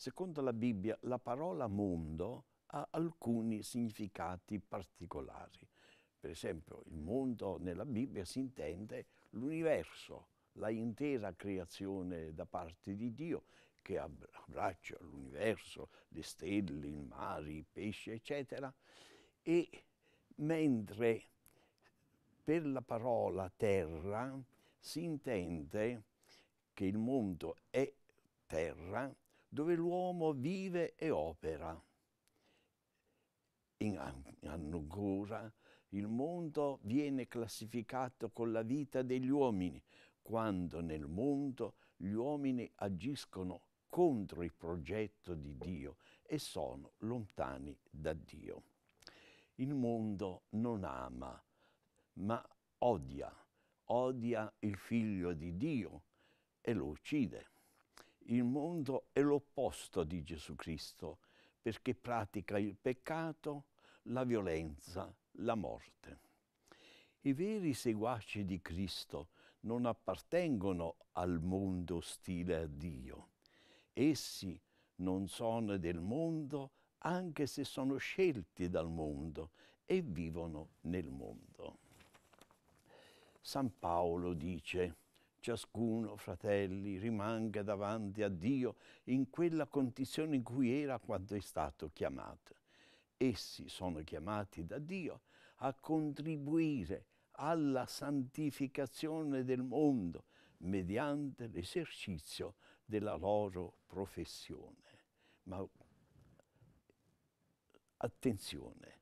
Secondo la Bibbia la parola mondo ha alcuni significati particolari. Per esempio il mondo nella Bibbia si intende l'universo, la intera creazione da parte di Dio che abbraccia l'universo, le stelle, il mare, i pesci, eccetera. E mentre per la parola terra si intende che il mondo è terra dove l'uomo vive e opera. In ancora, il mondo viene classificato con la vita degli uomini, quando nel mondo gli uomini agiscono contro il progetto di Dio e sono lontani da Dio. Il mondo non ama, ma odia, odia il figlio di Dio e lo uccide. Il mondo è l'opposto di Gesù Cristo perché pratica il peccato, la violenza, la morte. I veri seguaci di Cristo non appartengono al mondo ostile a Dio. Essi non sono del mondo, anche se sono scelti dal mondo e vivono nel mondo. San Paolo dice, ciascuno, fratelli, rimanga davanti a Dio in quella condizione in cui era quando è stato chiamato. Essi sono chiamati da Dio a contribuire alla santificazione del mondo mediante l'esercizio della loro professione. Ma attenzione,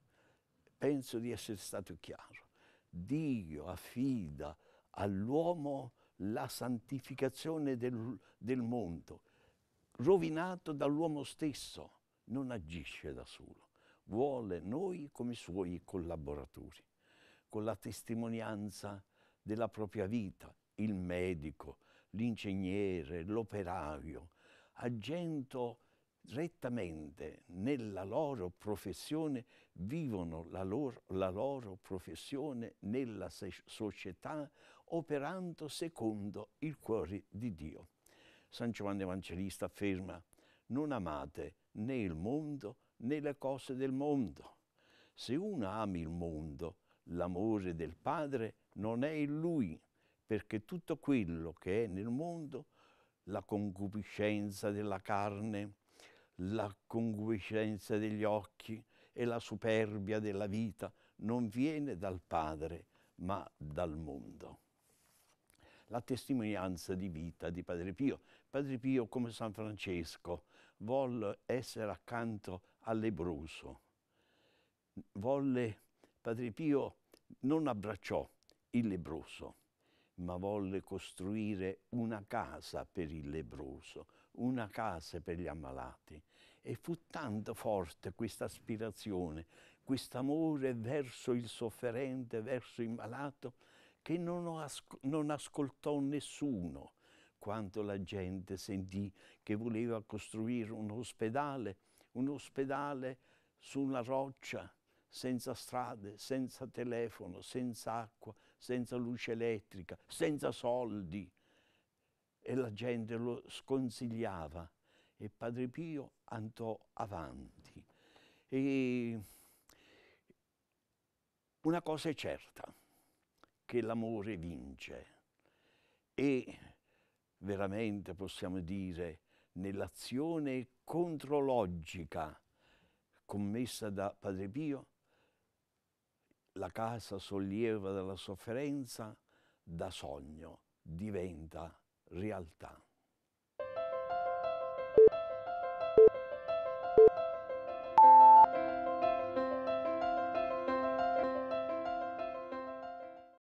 penso di essere stato chiaro. Dio affida all'uomo la santificazione del, del mondo, rovinato dall'uomo stesso, non agisce da solo, vuole noi come suoi collaboratori, con la testimonianza della propria vita, il medico, l'ingegnere, l'operaio, agendo rettamente nella loro professione, vivono la loro, la loro professione nella società operando secondo il cuore di Dio. San Giovanni Evangelista afferma, non amate né il mondo né le cose del mondo. Se uno ami il mondo, l'amore del Padre non è in lui, perché tutto quello che è nel mondo, la concupiscenza della carne, la concupiscenza degli occhi e la superbia della vita non viene dal Padre, ma dal mondo. La testimonianza di vita di Padre Pio. Padre Pio, come San Francesco, volle essere accanto all'ebruso. Volle, Padre Pio non abbracciò il lebroso, ma volle costruire una casa per il lebroso, una casa per gli ammalati e fu tanto forte questa aspirazione, questo amore verso il sofferente, verso il malato, che non, asco non ascoltò nessuno quando la gente sentì che voleva costruire un ospedale, un ospedale su una roccia, senza strade, senza telefono, senza acqua, senza luce elettrica, senza soldi e la gente lo sconsigliava e Padre Pio andò avanti. E una cosa è certa, che l'amore vince e veramente possiamo dire nell'azione contrologica commessa da Padre Pio, la casa sollievo dalla sofferenza da sogno diventa realtà.